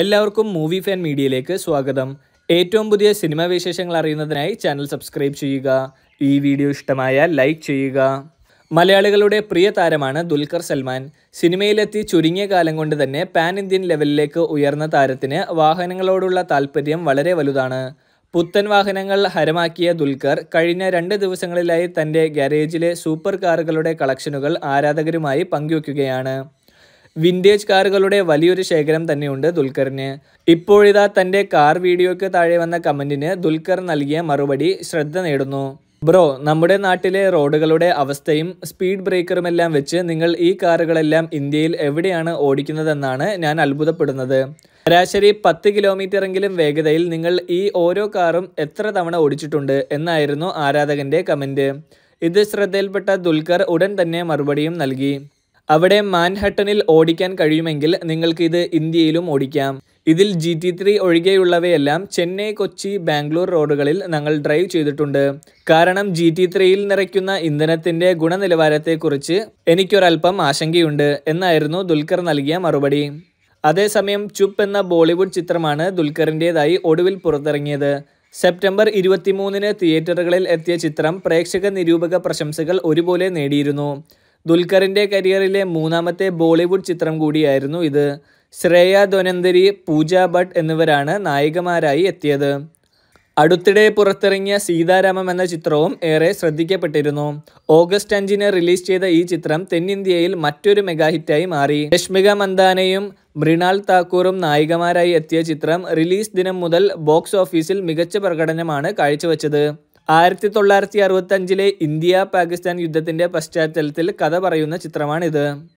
എല്ലാവർക്കും movie fan മീഡിയയിലേക്ക് സ്വാഗതം ഏറ്റവും പുതിയ സിനിമാ വിശേഷങ്ങൾ അറിയുന്നതിനായി ചാനൽ സബ്സ്ക്രൈബ് ചെയ്യുക ഈ വീഡിയോ ഇഷ്ടമായ ലൈക്ക് ചെയ്യുക മലയാളികളുടെ പ്രിയ താരമാണ് ദുൽഖർ സൽമാൻ സിനിമയിലെത്തി ചുരുങ്ങിയ കാലം കൊണ്ട് തന്നെ പാൻ ഇന്ത്യൻ ലെവലിലേക്ക് ഉയർന്ന താരത്തിന് വാഹനങ്ങളോടുള്ള താല്പര്യം വളരെ വലുതാണ് പുത്തൻ വാഹനങ്ങൾ ഹരമാക്കിയ ദുൽഖർ കഴിഞ്ഞ രണ്ട് ദിവസങ്ങളിലായി തൻ്റെ ഗാരേജിലെ സൂപ്പർ കാറുകളുടെ കളക്ഷനുകൾ ആരാധകരുമായി പങ്കുവയ്ക്കുകയാണ് വിൻറ്റേജ് കാറുകളുടെ വലിയൊരു ശേഖരം തന്നെയുണ്ട് ദുൽഖറിന് ഇപ്പോഴിതാ തൻ്റെ കാർ വീഡിയോയ്ക്ക് താഴെ വന്ന കമൻറ്റിന് ദുൽഖർ നൽകിയ മറുപടി ശ്രദ്ധ നേടുന്നു ബ്രോ നമ്മുടെ നാട്ടിലെ റോഡുകളുടെ അവസ്ഥയും സ്പീഡ് ബ്രേക്കറുമെല്ലാം വെച്ച് നിങ്ങൾ ഈ കാറുകളെല്ലാം ഇന്ത്യയിൽ എവിടെയാണ് ഓടിക്കുന്നതെന്നാണ് ഞാൻ അത്ഭുതപ്പെടുന്നത് ശരാശരി പത്ത് കിലോമീറ്ററെങ്കിലും വേഗതയിൽ നിങ്ങൾ ഈ ഓരോ കാറും എത്ര തവണ ഓടിച്ചിട്ടുണ്ട് എന്നായിരുന്നു ആരാധകന്റെ കമൻറ്റ് ഇത് ശ്രദ്ധയിൽപ്പെട്ട ദുൽഖർ ഉടൻ തന്നെ മറുപടിയും നൽകി അവിടെ മാൻഹട്ടനിൽ ഓടിക്കാൻ കഴിയുമെങ്കിൽ നിങ്ങൾക്ക് ഇത് ഇന്ത്യയിലും ഓടിക്കാം ഇതിൽ ജി ടി ത്രീ ഒഴികെയുള്ളവയെല്ലാം ചെന്നൈ കൊച്ചി ബാംഗ്ലൂർ റോഡുകളിൽ ഞങ്ങൾ ഡ്രൈവ് ചെയ്തിട്ടുണ്ട് കാരണം ജി ടി ത്രീയിൽ നിറയ്ക്കുന്ന ഇന്ധനത്തിന്റെ ഗുണനിലവാരത്തെക്കുറിച്ച് എനിക്കൊരൽപ്പം ആശങ്കയുണ്ട് എന്നായിരുന്നു ദുൽഖർ നൽകിയ മറുപടി അതേസമയം ചുപ്പ് എന്ന ബോളിവുഡ് ചിത്രമാണ് ദുൽഖറിൻ്റെതായി ഒടുവിൽ പുറത്തിറങ്ങിയത് സെപ്റ്റംബർ ഇരുപത്തിമൂന്നിന് തിയേറ്ററുകളിൽ എത്തിയ ചിത്രം പ്രേക്ഷക നിരൂപക പ്രശംസകൾ ഒരുപോലെ നേടിയിരുന്നു ദുൽഖറിൻ്റെ കരിയറിലെ മൂന്നാമത്തെ ബോളിവുഡ് ചിത്രം കൂടിയായിരുന്നു ഇത് ശ്രേയ ധനന്തരി പൂജ ഭട്ട് എന്നിവരാണ് നായികമാരായി എത്തിയത് അടുത്തിടെ പുറത്തിറങ്ങിയ സീതാരാമം എന്ന ചിത്രവും ഏറെ ശ്രദ്ധിക്കപ്പെട്ടിരുന്നു ഓഗസ്റ്റ് അഞ്ചിന് റിലീസ് ചെയ്ത ഈ ചിത്രം തെന്നിന്ത്യയിൽ മറ്റൊരു മെഗാഹിറ്റായി മാറി രശ്മിക മന്ദാനയും മൃണാൾ താക്കൂറും നായികമാരായി എത്തിയ ചിത്രം റിലീസ് ദിനം മുതൽ ബോക്സ് ഓഫീസിൽ മികച്ച പ്രകടനമാണ് കാഴ്ചവെച്ചത് ആയിരത്തി തൊള്ളായിരത്തി അറുപത്തഞ്ചിലെ ഇന്ത്യ പാകിസ്ഥാൻ യുദ്ധത്തിൻ്റെ പശ്ചാത്തലത്തിൽ കഥ പറയുന്ന ചിത്രമാണിത്